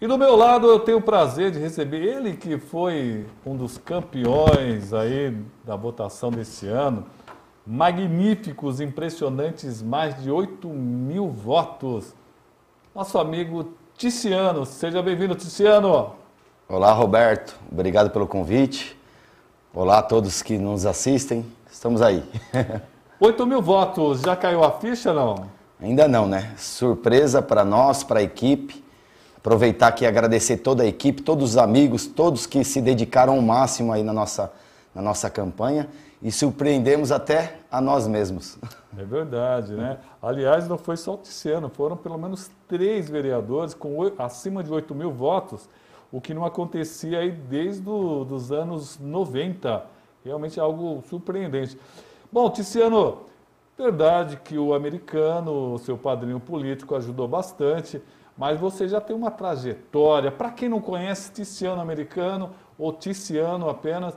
E do meu lado eu tenho o prazer de receber ele que foi um dos campeões aí da votação desse ano. Magníficos, impressionantes, mais de 8 mil votos. Nosso amigo Ticiano, seja bem-vindo, Ticiano. Olá, Roberto. Obrigado pelo convite. Olá a todos que nos assistem. Estamos aí. 8 mil votos, já caiu a ficha não? Ainda não, né? Surpresa para nós, para a equipe. Aproveitar aqui e agradecer toda a equipe, todos os amigos, todos que se dedicaram ao máximo aí na nossa, na nossa campanha e surpreendemos até a nós mesmos. É verdade, né? Aliás, não foi só o Tiziano, foram pelo menos três vereadores com acima de 8 mil votos, o que não acontecia aí desde os anos 90. Realmente é algo surpreendente. Bom, Tiziano, Verdade que o americano, seu padrinho político, ajudou bastante, mas você já tem uma trajetória. Para quem não conhece Ticiano americano ou Ticiano apenas,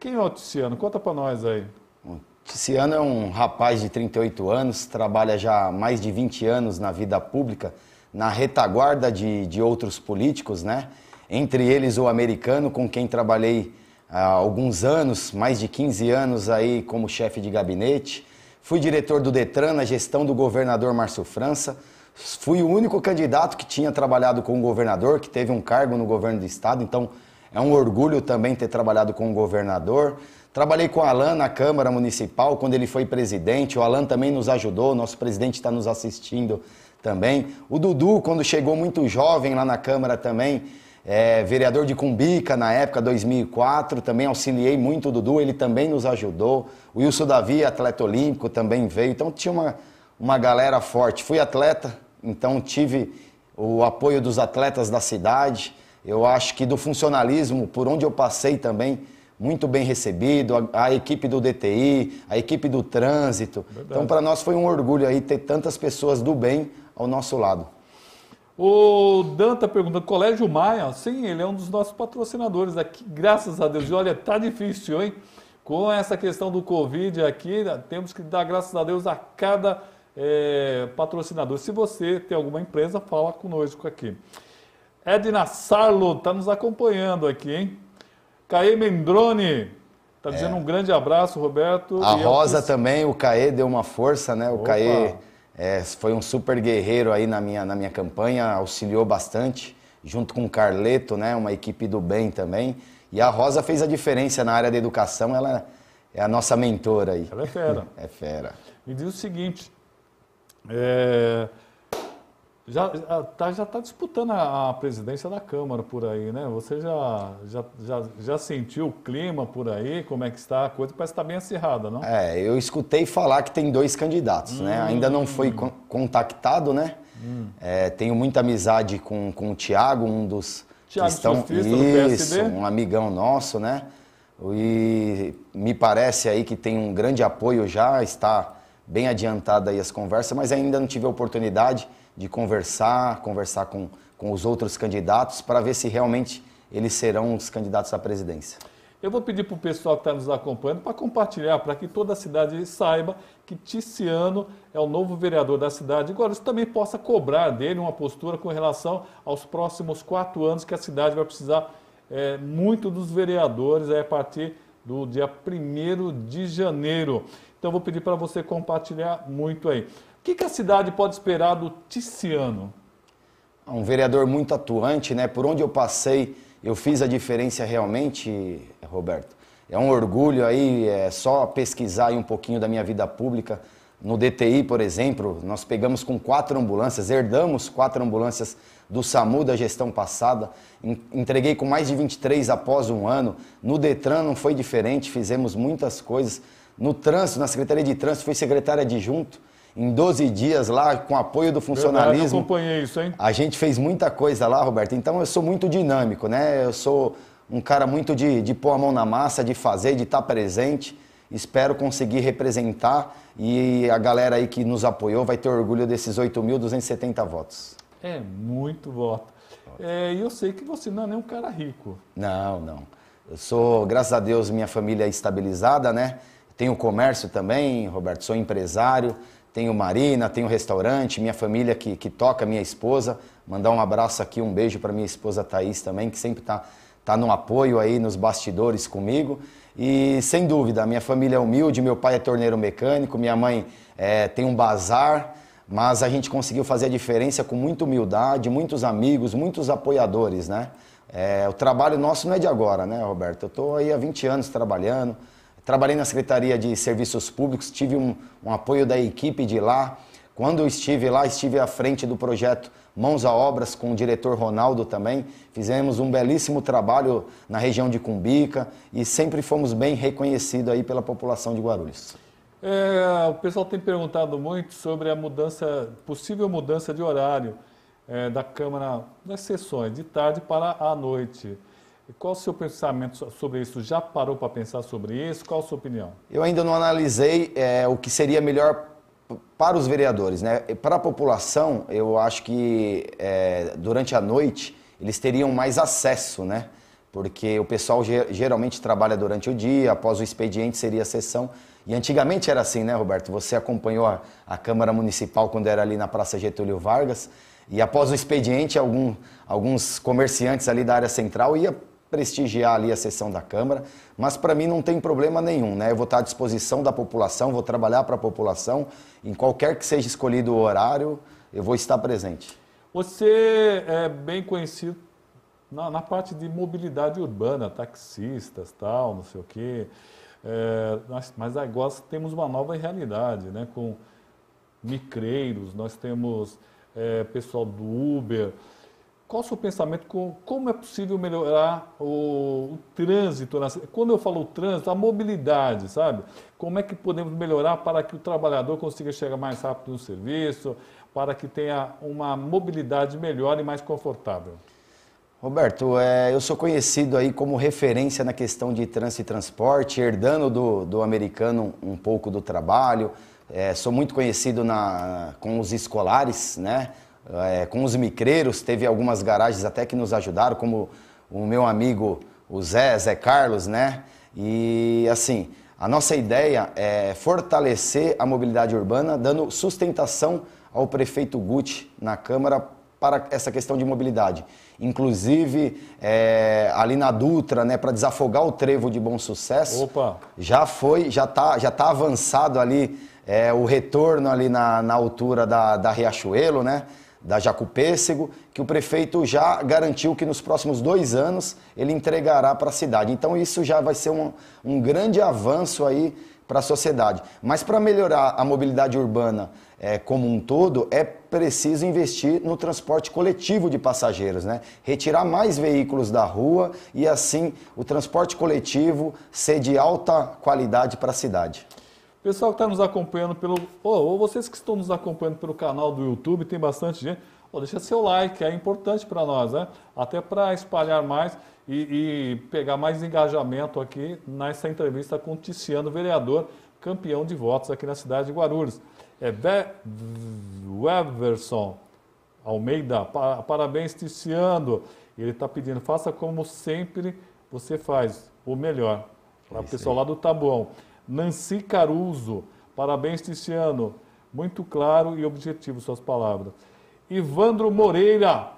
quem é o Ticiano? Conta para nós aí. O Ticiano é um rapaz de 38 anos, trabalha já há mais de 20 anos na vida pública, na retaguarda de, de outros políticos, né? Entre eles o americano, com quem trabalhei há ah, alguns anos, mais de 15 anos aí como chefe de gabinete Fui diretor do Detran na gestão do governador Márcio França. Fui o único candidato que tinha trabalhado com o governador, que teve um cargo no governo do estado, então é um orgulho também ter trabalhado com o governador. Trabalhei com o Alan na Câmara Municipal quando ele foi presidente. O Alan também nos ajudou, nosso presidente está nos assistindo também. O Dudu, quando chegou muito jovem lá na Câmara também, é, vereador de Cumbica na época, 2004, também auxiliei muito o Dudu, ele também nos ajudou. O Wilson Davi, atleta olímpico, também veio. Então tinha uma, uma galera forte. Fui atleta, então tive o apoio dos atletas da cidade. Eu acho que do funcionalismo, por onde eu passei também, muito bem recebido, a, a equipe do DTI, a equipe do trânsito. Então, Verdade. Então, para nós foi um orgulho aí ter tantas pessoas do bem ao nosso lado. O Danta tá pergunta, perguntando, Colégio Maia, sim, ele é um dos nossos patrocinadores aqui, graças a Deus. E olha, tá difícil, hein? Com essa questão do Covid aqui, né, temos que dar graças a Deus a cada é, patrocinador. Se você tem alguma empresa, fala conosco aqui. Edna Sarlo está nos acompanhando aqui, hein? Caê Mendrone está dizendo é. um grande abraço, Roberto. A Rosa também, o Caê deu uma força, né? O Opa. Caê é, foi um super guerreiro aí na minha, na minha campanha, auxiliou bastante, junto com o Carleto, né, uma equipe do bem também. E a Rosa fez a diferença na área da educação, ela é a nossa mentora aí. Ela é fera. é fera. Me diz o seguinte, é... Já está já tá disputando a, a, presidência da Câmara por aí, né? Você já, já, já, já, sentiu o clima por aí? Como é que está a coisa? Parece que está bem acirrada, não? É, eu escutei falar que tem dois candidatos, né? hum, né? Ainda não foi hum. contactado, né? Hum. É, tenho muita amizade com, com o Tiago, um dos... Tiago estão... Isso, um amigão nosso, né? E me parece aí que tem um grande apoio já, está bem adiantada aí as conversas, mas ainda não tive a oportunidade de conversar, conversar com, com os outros candidatos para ver se realmente eles serão os candidatos à presidência. Eu vou pedir para o pessoal que está nos acompanhando para compartilhar, para que toda a cidade saiba que Ticiano é o novo vereador da cidade. Agora, isso também possa cobrar dele uma postura com relação aos próximos quatro anos que a cidade vai precisar é, muito dos vereadores é, a partir do dia 1 de janeiro. Então, vou pedir para você compartilhar muito aí. O que, que a cidade pode esperar do Ticiano? Ah, um vereador muito atuante, né? Por onde eu passei, eu fiz a diferença realmente, Roberto. É um orgulho aí, é só pesquisar aí um pouquinho da minha vida pública. No DTI, por exemplo, nós pegamos com quatro ambulâncias, herdamos quatro ambulâncias do SAMU da gestão passada, entreguei com mais de 23 após um ano. No Detran não foi diferente, fizemos muitas coisas. No trânsito, na Secretaria de Trânsito, fui secretária adjunto em 12 dias lá, com apoio do funcionalismo. Verdade, eu acompanhei isso, hein? A gente fez muita coisa lá, Roberto. Então eu sou muito dinâmico, né? Eu sou um cara muito de, de pôr a mão na massa, de fazer, de estar presente. Espero conseguir representar e a galera aí que nos apoiou vai ter orgulho desses 8.270 votos. É muito voto. É, e é, eu sei que você não é nem um cara rico. Não, não. Eu sou, graças a Deus, minha família é estabilizada, né? Tenho comércio também, Roberto, sou empresário, tenho Marina, tenho restaurante, minha família que, que toca, minha esposa. Mandar um abraço aqui, um beijo para minha esposa Thaís também, que sempre está tá no apoio aí nos bastidores comigo. E sem dúvida, minha família é humilde, meu pai é torneiro mecânico, minha mãe é, tem um bazar, mas a gente conseguiu fazer a diferença com muita humildade, muitos amigos, muitos apoiadores, né? É, o trabalho nosso não é de agora, né, Roberto? Eu estou aí há 20 anos trabalhando, Trabalhei na Secretaria de Serviços Públicos, tive um, um apoio da equipe de lá. Quando estive lá, estive à frente do projeto Mãos a Obras com o diretor Ronaldo também. Fizemos um belíssimo trabalho na região de Cumbica e sempre fomos bem reconhecidos aí pela população de Guarulhos. É, o pessoal tem perguntado muito sobre a mudança, possível mudança de horário é, da Câmara das sessões de tarde para a noite. E qual o seu pensamento sobre isso? Já parou para pensar sobre isso? Qual a sua opinião? Eu ainda não analisei é, o que seria melhor para os vereadores. Né? Para a população, eu acho que é, durante a noite eles teriam mais acesso, né? porque o pessoal geralmente trabalha durante o dia, após o expediente seria a sessão. E antigamente era assim, né, Roberto? Você acompanhou a, a Câmara Municipal quando era ali na Praça Getúlio Vargas, e após o expediente, algum, alguns comerciantes ali da área central iam prestigiar ali a sessão da Câmara, mas para mim não tem problema nenhum, né? Eu vou estar à disposição da população, vou trabalhar para a população, em qualquer que seja escolhido o horário, eu vou estar presente. Você é bem conhecido na, na parte de mobilidade urbana, taxistas, tal, não sei o quê. É, nós, mas agora temos uma nova realidade, né? Com micreiros, nós temos é, pessoal do Uber, qual o seu pensamento com como é possível melhorar o, o trânsito? Quando eu falo trânsito, a mobilidade, sabe? Como é que podemos melhorar para que o trabalhador consiga chegar mais rápido no serviço, para que tenha uma mobilidade melhor e mais confortável? Roberto, é, eu sou conhecido aí como referência na questão de trânsito e transporte, herdando do, do americano um pouco do trabalho. É, sou muito conhecido na, com os escolares, né? é, com os micreiros, teve algumas garagens até que nos ajudaram, como o meu amigo o Zé, Zé Carlos, né? E assim, a nossa ideia é fortalecer a mobilidade urbana, dando sustentação ao prefeito Guti na Câmara para essa questão de mobilidade. Inclusive, é, ali na Dutra, né, para desafogar o trevo de bom sucesso, Opa. já foi, já está já tá avançado ali é, o retorno ali na, na altura da, da Riachuelo, né? da Jacupêssego, que o prefeito já garantiu que nos próximos dois anos ele entregará para a cidade. Então isso já vai ser um, um grande avanço aí para a sociedade. Mas para melhorar a mobilidade urbana é, como um todo, é preciso investir no transporte coletivo de passageiros, né? retirar mais veículos da rua e assim o transporte coletivo ser de alta qualidade para a cidade. Pessoal que está nos acompanhando pelo. Oh, ou vocês que estão nos acompanhando pelo canal do YouTube, tem bastante gente. Oh, deixa seu like, é importante para nós, né? Até para espalhar mais e, e, pegar mais engajamento aqui nessa entrevista com o Ticiano, vereador, campeão de votos aqui na cidade de Guarulhos. É Weverson Almeida, pa parabéns, Ticiano. Ele está pedindo, faça como sempre você faz, o melhor. Para é é o pessoal lá do Tabuão. Nancy Caruso, parabéns, Tiziano. Muito claro e objetivo suas palavras. Ivandro Moreira.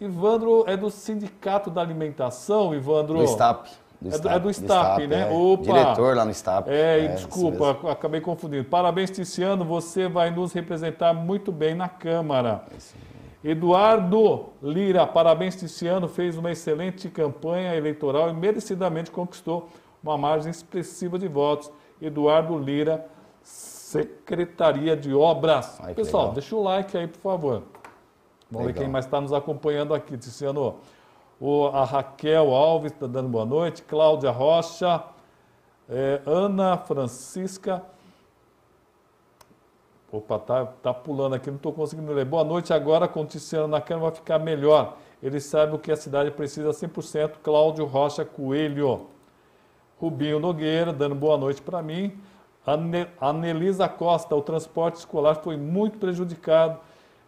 Ivandro é do Sindicato da Alimentação, Ivandro? Do STAP. Do é, do, STAP, é do STAP, né? É. Opa! Diretor lá no STAP. É, é desculpa, acabei confundindo. Parabéns, Tiziano, você vai nos representar muito bem na Câmara. Eduardo Lira, parabéns, Tiziano, fez uma excelente campanha eleitoral e merecidamente conquistou uma margem expressiva de votos. Eduardo Lira, Secretaria de Obras. Ai, Pessoal, legal. deixa o like aí, por favor. Vamos legal. ver quem mais está nos acompanhando aqui, Tiziano. O, a Raquel Alves está dando boa noite, Cláudia Rocha, é, Ana Francisca. Opa, tá, tá pulando aqui, não estou conseguindo ler. Boa noite, agora com o Tiziano na câmera vai ficar melhor. Ele sabe o que a cidade precisa 100%, Cláudio Rocha Coelho. Rubinho Nogueira dando boa noite para mim. A Costa, o transporte escolar foi muito prejudicado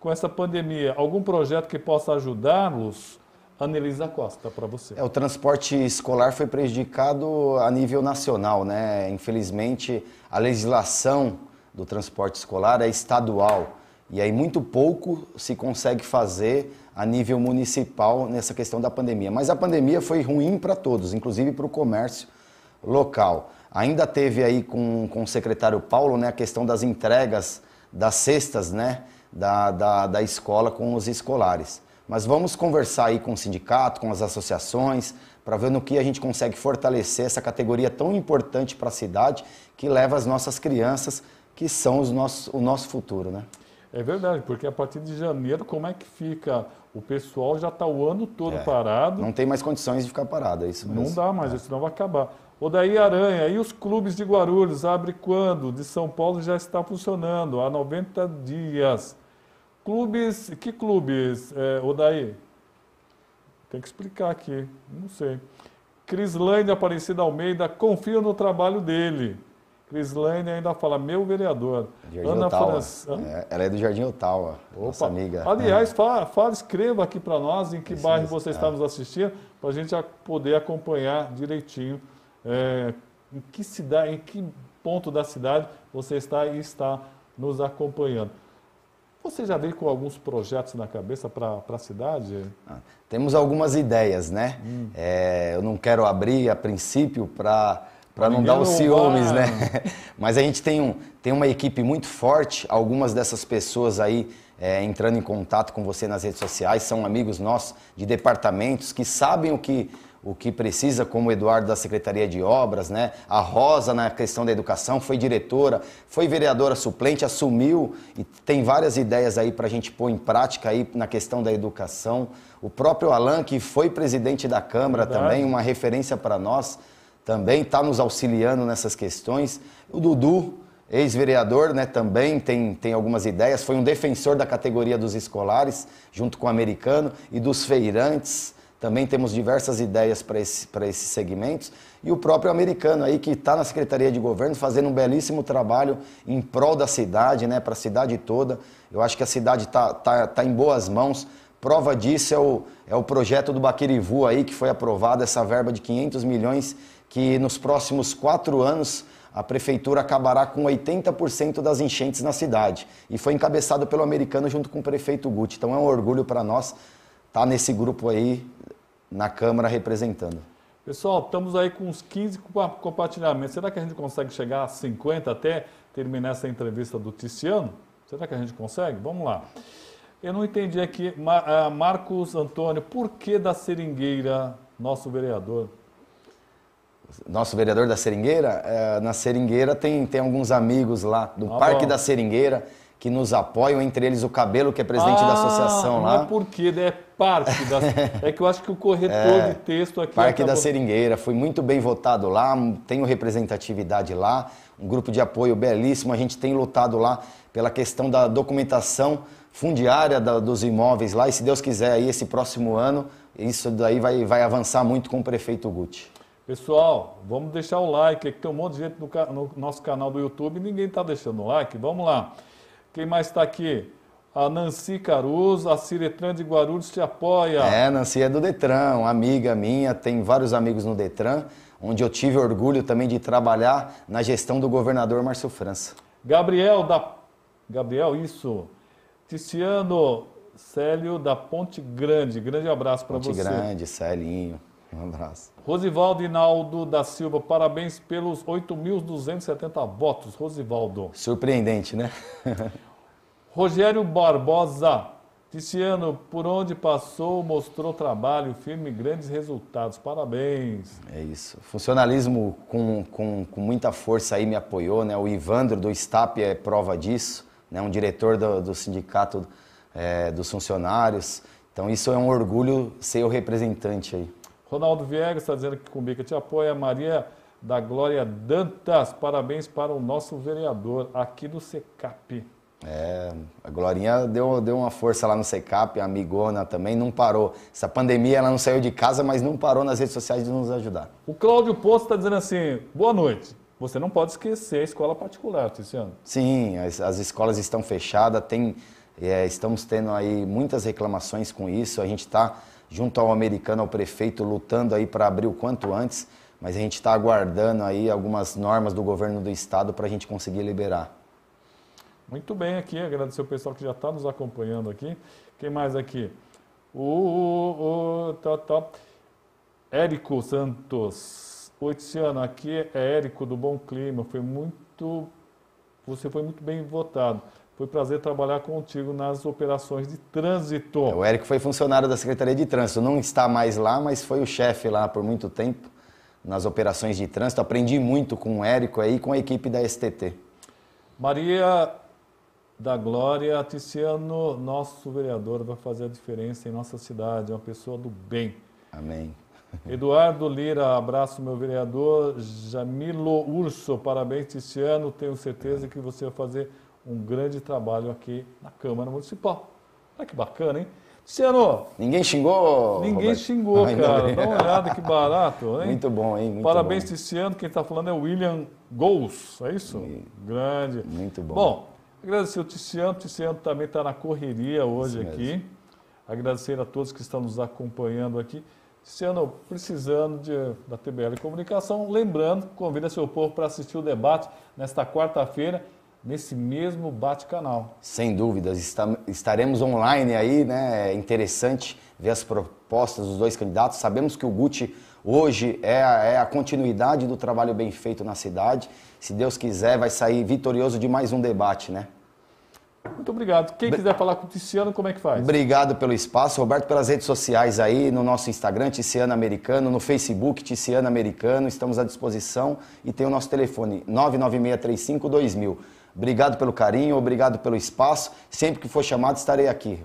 com essa pandemia. Algum projeto que possa ajudá-los? Anelisa Costa, para você. É, o transporte escolar foi prejudicado a nível nacional, né? Infelizmente, a legislação do transporte escolar é estadual. E aí muito pouco se consegue fazer a nível municipal nessa questão da pandemia. Mas a pandemia foi ruim para todos, inclusive para o comércio local. Ainda teve aí com, com o secretário Paulo né, a questão das entregas das cestas né, da, da, da escola com os escolares. Mas vamos conversar aí com o sindicato, com as associações, para ver no que a gente consegue fortalecer essa categoria tão importante para a cidade que leva as nossas crianças, que são os nossos, o nosso futuro. Né? É verdade, porque a partir de janeiro, como é que fica? O pessoal já está o ano todo é, parado. Não tem mais condições de ficar parado, é isso mesmo. Não dá mais, é. senão vai acabar. O daí Aranha, e os clubes de Guarulhos abre quando? De São Paulo já está funcionando há 90 dias. Clubes, que clubes, é, Odaí? Tem que explicar aqui, não sei. Crislane Aparecida Almeida, confio no trabalho dele. Lane ainda fala, meu vereador. Jardim Ana França. É, ela é do Jardim Ottawa, Opa. nossa amiga. Aliás, é. fala, fala escreva aqui para nós em que bairro você é. está nos assistindo, para a gente poder acompanhar direitinho é, em que cidade, em que ponto da cidade você está e está nos acompanhando. Você já veio com alguns projetos na cabeça para a cidade? Ah, temos algumas ideias, né? Hum. É, eu não quero abrir a princípio para para não dar os ciúmes, né? Mas a gente tem, um, tem uma equipe muito forte, algumas dessas pessoas aí é, entrando em contato com você nas redes sociais são amigos nossos de departamentos que sabem o que o que precisa, como o Eduardo da Secretaria de Obras, né? A Rosa na questão da educação foi diretora, foi vereadora suplente, assumiu e tem várias ideias aí para a gente pôr em prática aí na questão da educação. O próprio Alan, que foi presidente da Câmara Verdade. também, uma referência para nós, também está nos auxiliando nessas questões. O Dudu, ex-vereador, né, também tem, tem algumas ideias, foi um defensor da categoria dos escolares, junto com o americano, e dos feirantes. Também temos diversas ideias para esse, esses segmentos. E o próprio americano aí, que está na Secretaria de Governo, fazendo um belíssimo trabalho em prol da cidade, né, para a cidade toda. Eu acho que a cidade está tá, tá em boas mãos. Prova disso é o, é o projeto do Baquerivu aí, que foi aprovado essa verba de 500 milhões que nos próximos quatro anos a prefeitura acabará com 80% das enchentes na cidade. E foi encabeçado pelo americano junto com o prefeito Guti. Então é um orgulho para nós estar tá nesse grupo aí na Câmara representando. Pessoal, estamos aí com uns 15 compartilhamentos. Será que a gente consegue chegar a 50 até terminar essa entrevista do Ticiano? Será que a gente consegue? Vamos lá. Eu não entendi aqui, ah, Marcos Antônio, por que da seringueira, nosso vereador? nosso vereador da Seringueira, é, na Seringueira tem, tem alguns amigos lá do ah, Parque bom. da Seringueira que nos apoiam, entre eles o Cabelo, que é presidente ah, da associação lá. Não é porque né? é parque da... é que eu acho que o corretor é, de texto aqui... Parque acabou... da Seringueira, fui muito bem votado lá, tenho representatividade lá, um grupo de apoio belíssimo, a gente tem lutado lá pela questão da documentação fundiária da, dos imóveis lá, e se Deus quiser aí, esse próximo ano, isso daí vai, vai avançar muito com o prefeito Guti. Pessoal, vamos deixar o like, Aqui tem um monte de gente no, no nosso canal do YouTube e ninguém está deixando o like. Vamos lá. Quem mais está aqui? A Nancy Caruso, a Ciretran de Guarulhos te apoia. É, Nancy é do Detran, uma amiga minha, tem vários amigos no Detran, onde eu tive orgulho também de trabalhar na gestão do governador Márcio França. Gabriel da Gabriel, isso. Tiziano Célio da Ponte Grande. Grande abraço para você. Ponte Grande, Celinho. Um abraço. Rosivaldo Hinaldo da Silva, parabéns pelos 8.270 votos, Rosivaldo. Surpreendente, né? Rogério Barbosa, Tiziano, por onde passou, mostrou trabalho firme, grandes resultados. Parabéns. É isso. Funcionalismo com, com, com muita força aí me apoiou, né? O Ivandro do STAP é prova disso, né? Um diretor do, do sindicato é, dos funcionários. Então isso é um orgulho ser o representante aí. Ronaldo Viegas está dizendo que Cumbica te apoia. Maria da Glória Dantas, parabéns para o nosso vereador aqui do SECAP. É, a Glorinha deu, deu uma força lá no SECAP, amigona também, não parou. Essa pandemia ela não saiu de casa, mas não parou nas redes sociais de nos ajudar. O Cláudio Poço está dizendo assim: boa noite. Você não pode esquecer a escola particular, Tiziano. Sim, as, as escolas estão fechadas, tem, é, estamos tendo aí muitas reclamações com isso, a gente está junto ao americano, ao prefeito, lutando aí para abrir o quanto antes, mas a gente está aguardando aí algumas normas do governo do estado para a gente conseguir liberar. Muito bem aqui, agradecer o pessoal que já está nos acompanhando aqui. Quem mais aqui? O, o, tá, tá. Érico Santos. Oiticiano, aqui é Érico do Bom Clima. Foi muito. Você foi muito bem votado. Foi prazer trabalhar contigo nas operações de trânsito. O Érico foi funcionário da Secretaria de Trânsito, não está mais lá, mas foi o chefe lá por muito tempo nas operações de trânsito. Aprendi muito com o Érico aí e com a equipe da STT. Maria da Glória Tiziano, nosso vereador, vai fazer a diferença em nossa cidade. É uma pessoa do bem. Amém. Eduardo Lira, abraço meu vereador. Jamilo Urso, parabéns Tiziano. Tenho certeza que você vai fazer um grande trabalho aqui na Câmara Municipal. Olha que bacana, hein? Luciano! Ninguém xingou? Ninguém Roberto. xingou, Ai, cara. Não. Dá uma olhada que barato, hein? Muito bom, hein? Muito Parabéns, bom. Luciano. Quem está falando é o William Gols, é isso? E... Grande. Muito bom. Bom, agradecer o Tiziano. O Tiziano também está na correria hoje aqui. Mesmo. Agradecer a todos que estão nos acompanhando aqui. Tiziano, precisando de, da TBL Comunicação, lembrando, convida seu povo para assistir o debate nesta quarta-feira nesse mesmo bate-canal. Sem dúvidas, estaremos online aí, né? É interessante ver as propostas dos dois candidatos. Sabemos que o Guti hoje é a, é a continuidade do trabalho bem feito na cidade. Se Deus quiser, vai sair vitorioso de mais um debate, né? Muito obrigado. Quem quiser falar com o Tiziano, como é que faz? Obrigado pelo espaço, Roberto, pelas redes sociais aí, no nosso Instagram, Ticiano Americano, no Facebook, Ticiano Americano. Estamos à disposição e tem o nosso telefone, 99635 2000. Obrigado pelo carinho, obrigado pelo espaço. Sempre que for chamado, estarei aqui.